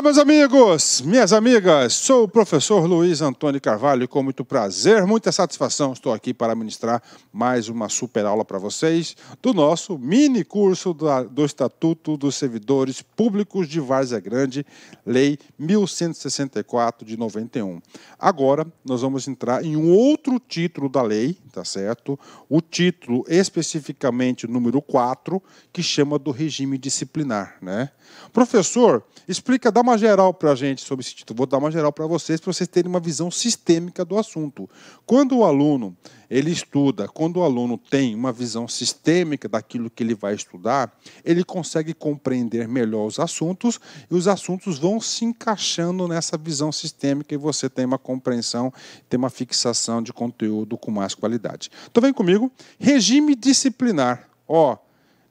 Olá, meus amigos, minhas amigas. Sou o professor Luiz Antônio Carvalho e com muito prazer, muita satisfação, estou aqui para ministrar mais uma super aula para vocês do nosso mini curso do Estatuto dos Servidores Públicos de Várzea Grande, Lei 1164 de 91. Agora, nós vamos entrar em um outro título da lei, tá certo? O título especificamente número 4, que chama do regime disciplinar, né? Professor, explica uma uma geral para a gente sobre esse título, vou dar uma geral para vocês, para vocês terem uma visão sistêmica do assunto. Quando o aluno ele estuda, quando o aluno tem uma visão sistêmica daquilo que ele vai estudar, ele consegue compreender melhor os assuntos e os assuntos vão se encaixando nessa visão sistêmica e você tem uma compreensão, tem uma fixação de conteúdo com mais qualidade. Então vem comigo, regime disciplinar. Ó,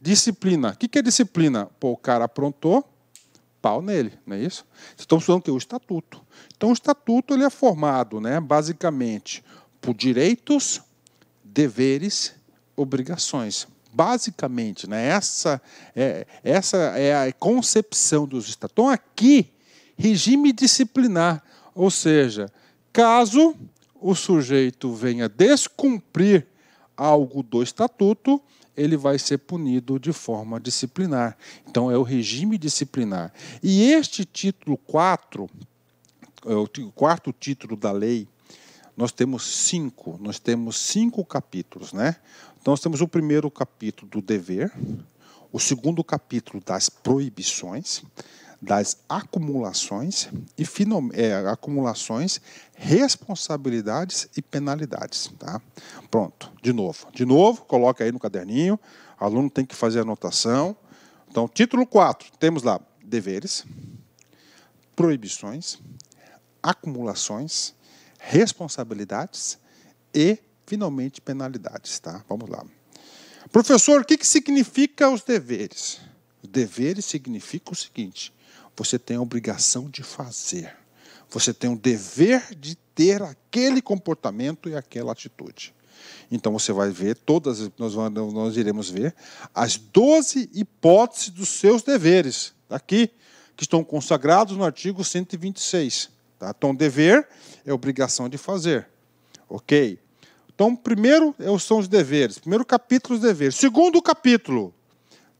disciplina. O que é disciplina? Pô, o cara aprontou, pau nele, não é isso? Estamos falando o que? É o estatuto. Então, o estatuto ele é formado, né, basicamente, por direitos, deveres, obrigações. Basicamente, né, essa, é, essa é a concepção dos estatutos. Então, aqui, regime disciplinar, ou seja, caso o sujeito venha descumprir algo do estatuto, ele vai ser punido de forma disciplinar. Então, é o regime disciplinar. E este título 4, é o quarto título da lei, nós temos cinco, nós temos cinco capítulos, né? Então, nós temos o primeiro capítulo do dever, o segundo capítulo das proibições, das acumulações e é, acumulações, responsabilidades e penalidades, tá? Pronto, de novo. De novo, coloca aí no caderninho, o aluno tem que fazer a anotação. Então, título 4, temos lá deveres, proibições, acumulações, responsabilidades e finalmente penalidades, tá? Vamos lá. Professor, o que, que significa os deveres? deveres significa o seguinte: você tem a obrigação de fazer. Você tem o dever de ter aquele comportamento e aquela atitude. Então você vai ver todas, nós, vamos, nós iremos ver as 12 hipóteses dos seus deveres, tá aqui, que estão consagrados no artigo 126. Tá? Então, dever é obrigação de fazer. Ok? Então, primeiro é são os deveres. Primeiro capítulo, os deveres. Segundo capítulo,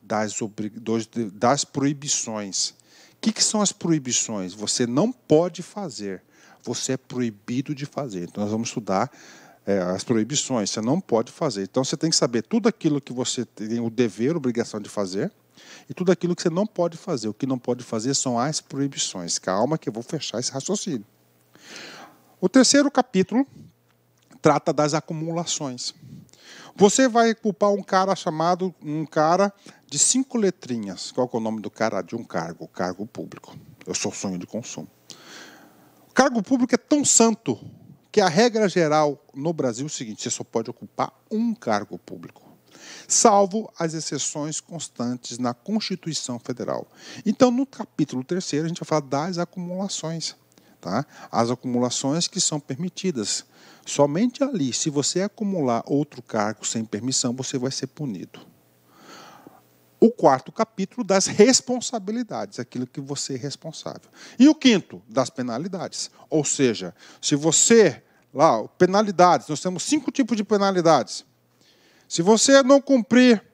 das, das proibições que, que são as proibições? Você não pode fazer, você é proibido de fazer. Então, nós vamos estudar é, as proibições, você não pode fazer. Então, você tem que saber tudo aquilo que você tem o dever, obrigação de fazer, e tudo aquilo que você não pode fazer. O que não pode fazer são as proibições. Calma, que eu vou fechar esse raciocínio. O terceiro capítulo trata das acumulações. Você vai culpar um cara chamado um cara de cinco letrinhas. Qual é o nome do cara? De um cargo, cargo público. Eu sou sonho de consumo. O cargo público é tão santo que a regra geral no Brasil é o seguinte: você só pode ocupar um cargo público, salvo as exceções constantes na Constituição Federal. Então, no capítulo 3, a gente vai falar das acumulações. Tá? As acumulações que são permitidas. Somente ali, se você acumular outro cargo sem permissão, você vai ser punido. O quarto capítulo das responsabilidades, aquilo que você é responsável. E o quinto, das penalidades. Ou seja, se você. Lá, penalidades, nós temos cinco tipos de penalidades. Se você não cumprir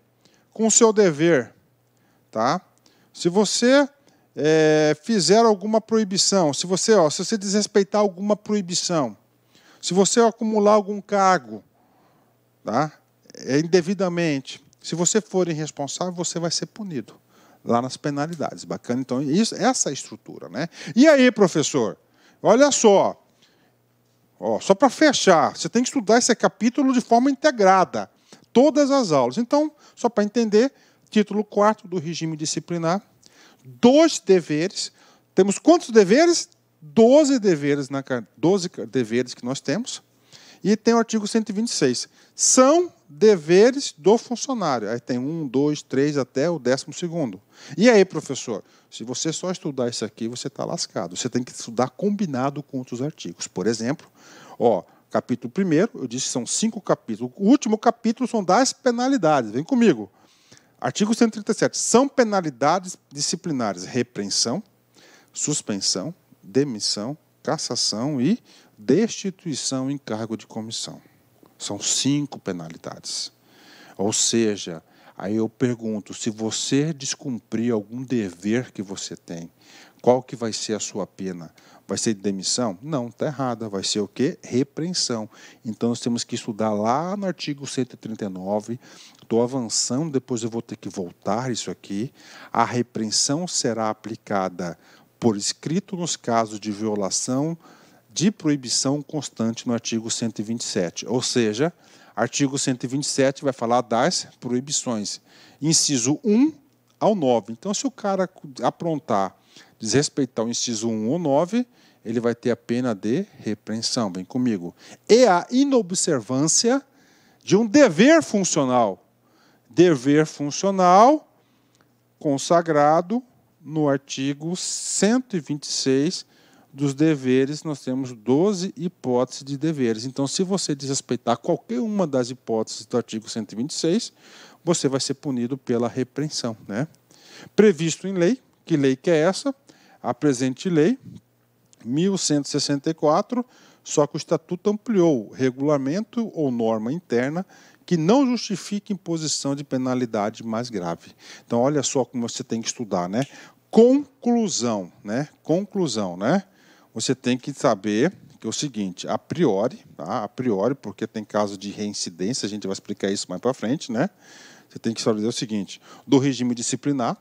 com o seu dever, tá? Se você é, fizer alguma proibição, se você, ó, se você desrespeitar alguma proibição, se você acumular algum cargo, tá? É indevidamente, se você for irresponsável, você vai ser punido lá nas penalidades. Bacana, então isso, essa é a estrutura, né? E aí, professor? Olha só, ó, só para fechar, você tem que estudar esse capítulo de forma integrada, todas as aulas. Então, só para entender, título 4 do regime disciplinar dois deveres. Temos quantos deveres? Doze deveres na 12 deveres que nós temos. E tem o artigo 126. São deveres do funcionário. Aí tem um, dois, três, até o décimo segundo. E aí, professor, se você só estudar isso aqui, você está lascado. Você tem que estudar combinado com outros artigos. Por exemplo, ó, capítulo primeiro, eu disse que são cinco capítulos. O último capítulo são das penalidades. Vem comigo. Artigo 137. São penalidades disciplinares: repreensão, suspensão, demissão, cassação e destituição em cargo de comissão. São cinco penalidades. Ou seja, aí eu pergunto, se você descumprir algum dever que você tem, qual que vai ser a sua pena? Vai ser demissão? Não, está errada. Vai ser o quê? Repreensão. Então nós temos que estudar lá no artigo 139. Estou avançando, depois eu vou ter que voltar isso aqui. A repreensão será aplicada por escrito nos casos de violação de proibição constante no artigo 127. Ou seja, artigo 127 vai falar das proibições. Inciso 1 ao 9. Então, se o cara aprontar desrespeitar o inciso 1 ou 9, ele vai ter a pena de repreensão. Vem comigo. E a inobservância de um dever funcional. Dever funcional consagrado no artigo 126 dos deveres, nós temos 12 hipóteses de deveres. Então, se você desrespeitar qualquer uma das hipóteses do artigo 126, você vai ser punido pela repreensão. Né? Previsto em lei, que lei que é essa? a presente lei 1164, só que o estatuto ampliou regulamento ou norma interna que não justifique imposição de penalidade mais grave. Então olha só como você tem que estudar, né? Conclusão, né? Conclusão, né? Você tem que saber que é o seguinte, a priori, tá? a priori, porque tem caso de reincidência, a gente vai explicar isso mais para frente, né? Você tem que saber o seguinte, do regime disciplinar,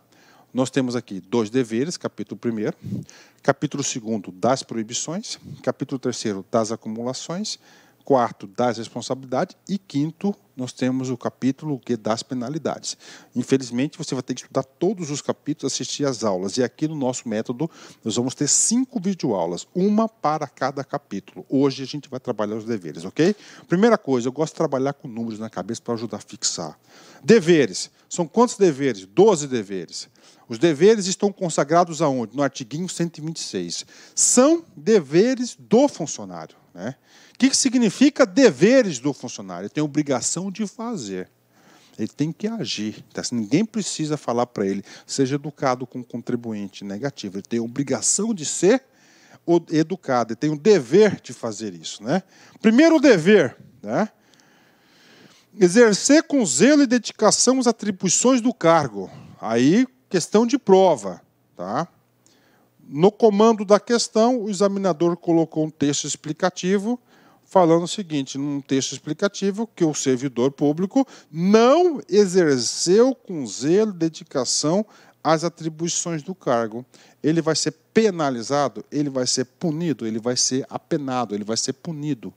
nós temos aqui dois deveres, capítulo 1, capítulo 2 das proibições, capítulo 3 das acumulações, quarto das responsabilidades e quinto nós temos o capítulo que das penalidades. Infelizmente você vai ter que estudar todos os capítulos, assistir às aulas e aqui no nosso método nós vamos ter cinco videoaulas, uma para cada capítulo. Hoje a gente vai trabalhar os deveres, ok? Primeira coisa, eu gosto de trabalhar com números na cabeça para ajudar a fixar. Deveres, são quantos deveres? Doze deveres. Os deveres estão consagrados aonde? No artigo 126. São deveres do funcionário. Né? O que significa deveres do funcionário? Ele tem obrigação de fazer. Ele tem que agir. Tá? Ninguém precisa falar para ele, seja educado com o contribuinte negativo. Ele tem obrigação de ser educado, ele tem o dever de fazer isso. Né? Primeiro dever, né? exercer com zelo e dedicação as atribuições do cargo. Aí Questão de prova, tá? No comando da questão, o examinador colocou um texto explicativo falando o seguinte, num texto explicativo, que o servidor público não exerceu com zelo dedicação as atribuições do cargo. Ele vai ser penalizado, ele vai ser punido, ele vai ser apenado, ele vai ser punido.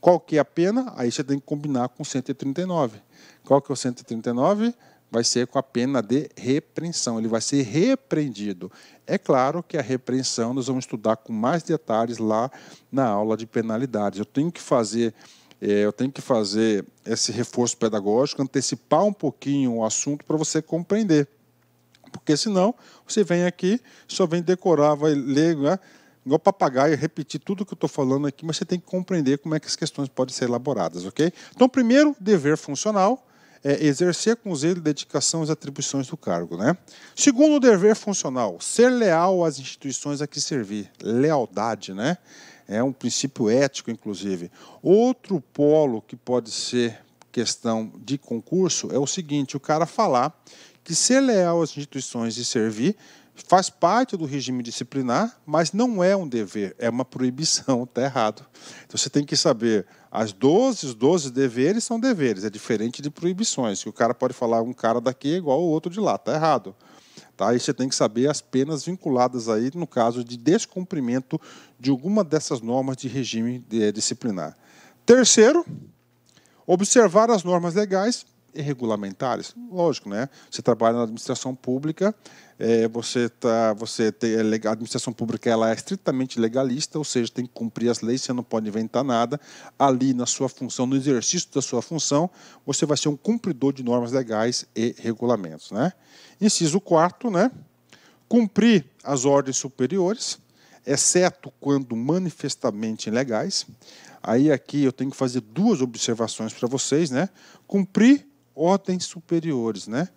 Qual que é a pena? Aí você tem que combinar com 139. Qual que é o 139? vai ser com a pena de repreensão, ele vai ser repreendido. É claro que a repreensão nós vamos estudar com mais detalhes lá na aula de penalidades. Eu tenho que fazer eh, eu tenho que fazer esse reforço pedagógico, antecipar um pouquinho o assunto para você compreender. Porque senão você vem aqui, só vem decorar, vai ler, né? igual papagaio, repetir tudo que eu estou falando aqui, mas você tem que compreender como é que as questões podem ser elaboradas, ok? Então, primeiro, dever funcional é, exercer com zelo e dedicação as atribuições do cargo. Né? Segundo, o dever funcional, ser leal às instituições a que servir. Lealdade, né? É um princípio ético, inclusive. Outro polo que pode ser questão de concurso é o seguinte: o cara falar que ser leal às instituições e servir faz parte do regime disciplinar, mas não é um dever, é uma proibição, está errado. Então você tem que saber, as 12, os 12 deveres são deveres, é diferente de proibições, que o cara pode falar um cara daqui é igual o outro de lá, está errado. Tá? E você tem que saber as penas vinculadas aí no caso de descumprimento de alguma dessas normas de regime eh, disciplinar. Terceiro, observar as normas legais regulamentares? Lógico, né? Você trabalha na administração pública, é, você tá, você tem, é a administração pública ela é estritamente legalista, ou seja, tem que cumprir as leis, você não pode inventar nada. Ali na sua função, no exercício da sua função, você vai ser um cumpridor de normas legais e regulamentos, né? Inciso 4, né? Cumprir as ordens superiores, exceto quando manifestamente ilegais. Aí aqui eu tenho que fazer duas observações para vocês, né? Cumprir ordens superiores, né?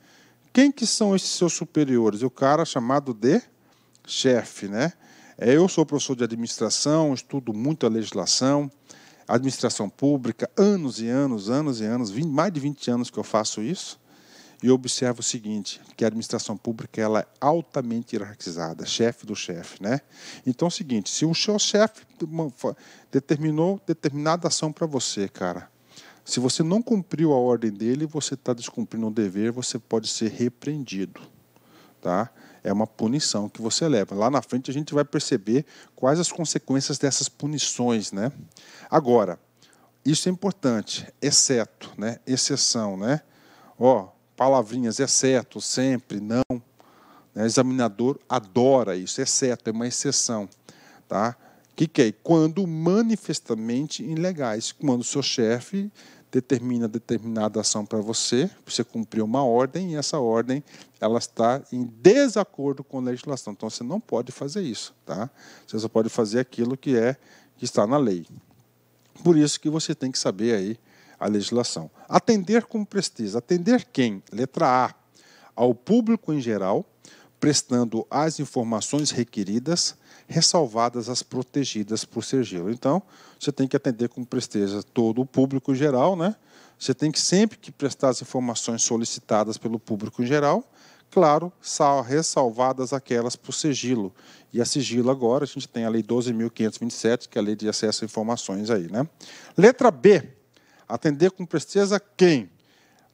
Quem que são esses seus superiores? O cara chamado de chefe, né? É, eu sou professor de administração, estudo muito a legislação, administração pública, anos e anos, anos e anos, mais de 20 anos que eu faço isso, e observo o seguinte, que a administração pública ela é altamente hierarquizada, chefe do chefe, né? Então é o seguinte, se o seu chefe determinou determinada ação para você, cara, se você não cumpriu a ordem dele, você está descumprindo um dever, você pode ser repreendido. Tá? É uma punição que você leva. Lá na frente a gente vai perceber quais as consequências dessas punições. Né? Agora, isso é importante, exceto, né? exceção. Né? Ó, palavrinhas, exceto, sempre, não. O né? examinador adora isso, exceto, é uma exceção. Tá? O que, que é? Quando manifestamente ilegais, quando o seu chefe determina determinada ação para você, você cumpriu uma ordem e essa ordem ela está em desacordo com a legislação. Então você não pode fazer isso, tá? Você só pode fazer aquilo que é que está na lei. Por isso que você tem que saber aí a legislação. Atender com presteza. Atender quem? Letra A. Ao público em geral, prestando as informações requeridas ressalvadas as protegidas por ser gelo. Então, você tem que atender com presteza todo o público geral, né? Você tem que sempre que prestar as informações solicitadas pelo público em geral, claro, sal, ressalvadas aquelas por sigilo. E a sigilo agora, a gente tem a Lei 12.527, que é a Lei de Acesso a Informações aí, né? Letra B, atender com presteza quem?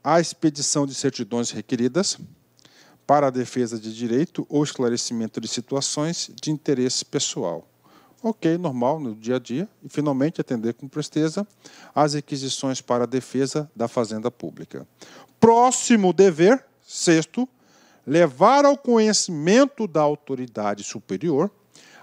A expedição de certidões requeridas, para a defesa de direito ou esclarecimento de situações de interesse pessoal. Ok, normal no dia a dia. E finalmente atender com presteza as requisições para a defesa da fazenda pública. Próximo dever, sexto, levar ao conhecimento da autoridade superior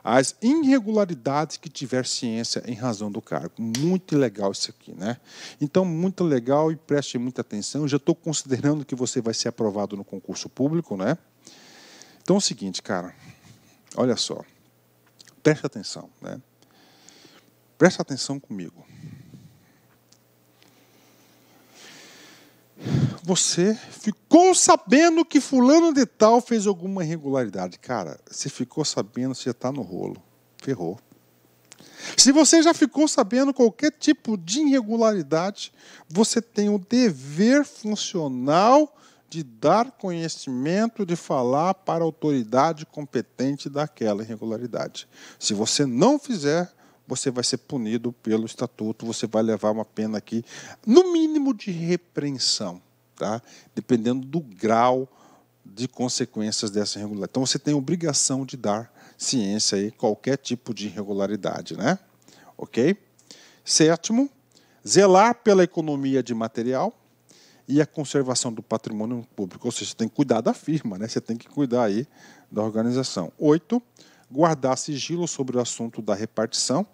as irregularidades que tiver ciência em razão do cargo. Muito legal isso aqui, né? Então, muito legal e preste muita atenção. já estou considerando que você vai ser aprovado no concurso público, né? Então é o seguinte, cara, olha só. Preste atenção, né? Preste atenção comigo. você ficou sabendo que fulano de tal fez alguma irregularidade. Cara, se ficou sabendo, você já está no rolo. Ferrou. Se você já ficou sabendo qualquer tipo de irregularidade, você tem o dever funcional de dar conhecimento, de falar para a autoridade competente daquela irregularidade. Se você não fizer, você vai ser punido pelo estatuto, você vai levar uma pena aqui, no mínimo de repreensão tá? dependendo do grau de consequências dessa irregularidade. Então, você tem obrigação de dar ciência aí qualquer tipo de irregularidade, né? Ok? Sétimo, zelar pela economia de material e a conservação do patrimônio público. Ou seja, você tem que cuidar da firma, né? Você tem que cuidar aí da organização. Oito, guardar sigilo sobre o assunto da repartição,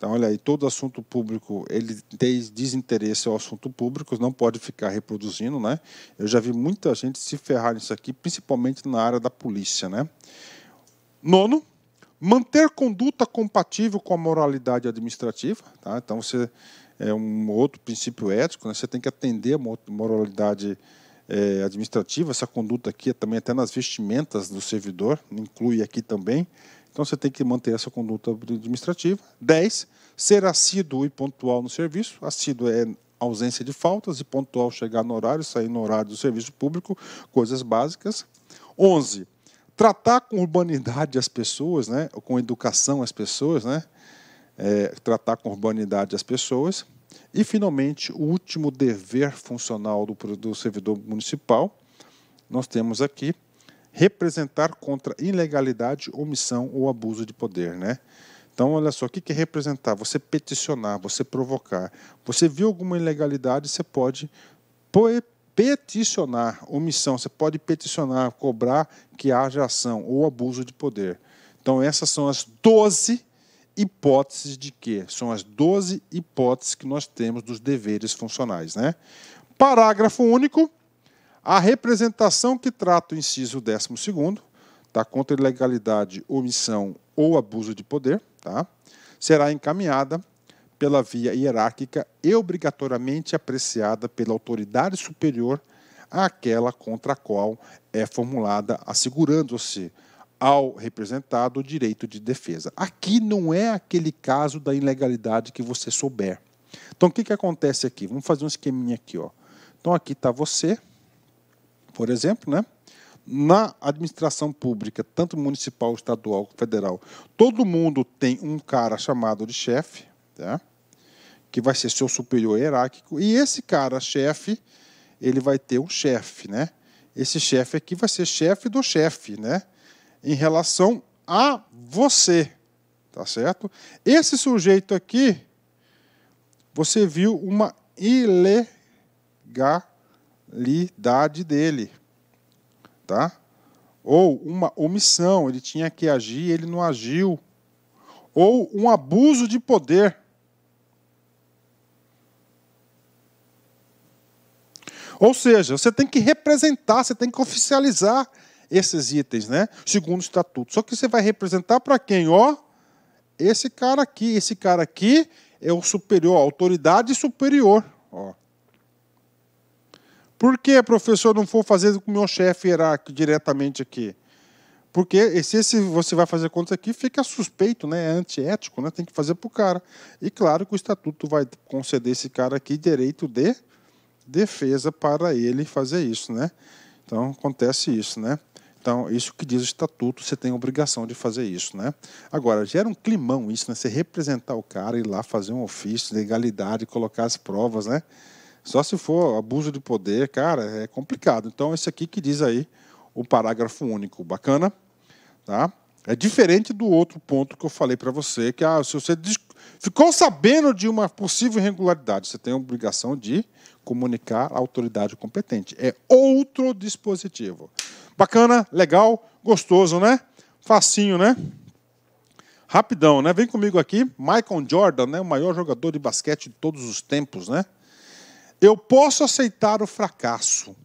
então, olha aí, todo assunto público, ele tem desinteresse ao assunto público, não pode ficar reproduzindo, né? Eu já vi muita gente se ferrar nisso aqui, principalmente na área da polícia, né? Nono, manter conduta compatível com a moralidade administrativa, tá? Então, você é um outro princípio ético, né? Você tem que atender a moralidade é, administrativa, essa conduta aqui é também até nas vestimentas do servidor, inclui aqui também, então você tem que manter essa conduta administrativa. 10. Ser assíduo e pontual no serviço. Assíduo é ausência de faltas e pontual chegar no horário, sair no horário do serviço público, coisas básicas. 11. Tratar com urbanidade as pessoas, né? com educação as pessoas, né? É, tratar com urbanidade as pessoas. E, finalmente, o último dever funcional do, do servidor municipal, nós temos aqui representar contra ilegalidade, omissão ou abuso de poder, né? Então, olha só, o que é representar? Você peticionar, você provocar. Você viu alguma ilegalidade, você pode peticionar omissão, você pode peticionar, cobrar que haja ação ou abuso de poder. Então, essas são as 12 hipóteses de quê? São as 12 hipóteses que nós temos dos deveres funcionais, né? Parágrafo único. A representação que trata o inciso 12 da tá, contra ilegalidade, omissão ou abuso de poder, tá, será encaminhada pela via hierárquica e obrigatoriamente apreciada pela autoridade superior àquela contra a qual é formulada, assegurando-se ao representado o direito de defesa. Aqui não é aquele caso da ilegalidade que você souber. Então, o que, que acontece aqui? Vamos fazer um esqueminha aqui. Ó. Então, aqui está você, por exemplo, né? na administração pública, tanto municipal, estadual, federal, todo mundo tem um cara chamado de chefe, tá? que vai ser seu superior hierárquico, e esse cara, chefe, ele vai ter um chefe, né? Esse chefe aqui vai ser chefe do chefe, né? Em relação a você, tá certo? Esse sujeito aqui, você viu uma ilegalidade responsabilidade dele, tá? Ou uma omissão, ele tinha que agir, ele não agiu. Ou um abuso de poder. Ou seja, você tem que representar, você tem que oficializar esses itens, né? Segundo o estatuto. Só que você vai representar para quem? Ó, esse cara aqui, esse cara aqui é o superior, autoridade superior, ó. Por que, professor, não for fazer com o meu chefe hierárquico diretamente aqui? Porque se esse, você vai fazer contas aqui, fica suspeito, né? É antiético, né? Tem que fazer para o cara. E claro que o estatuto vai conceder esse cara aqui direito de defesa para ele fazer isso, né? Então acontece isso, né? Então, isso que diz o estatuto, você tem a obrigação de fazer isso, né? Agora, gera um climão isso, né? Você representar o cara e ir lá fazer um ofício, legalidade, colocar as provas, né? Só se for abuso de poder, cara, é complicado. Então, esse aqui que diz aí o parágrafo único, bacana? Tá? É diferente do outro ponto que eu falei para você, que ah, se você ficou sabendo de uma possível irregularidade, você tem a obrigação de comunicar à autoridade competente. É outro dispositivo. Bacana, legal, gostoso, né? Facinho, né? Rapidão, né? Vem comigo aqui, Michael Jordan, né? o maior jogador de basquete de todos os tempos, né? Eu posso aceitar o fracasso,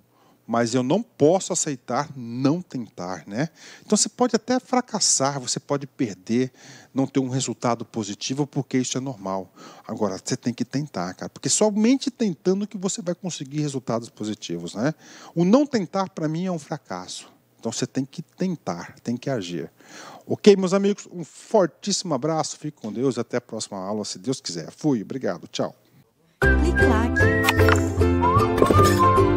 mas eu não posso aceitar não tentar, né? Então você pode até fracassar, você pode perder, não ter um resultado positivo, porque isso é normal. Agora, você tem que tentar, cara, porque somente tentando que você vai conseguir resultados positivos, né? O não tentar para mim é um fracasso. Então você tem que tentar, tem que agir. OK, meus amigos, um fortíssimo abraço, fique com Deus, até a próxima aula, se Deus quiser. Fui, obrigado, tchau. Clique, 嗯。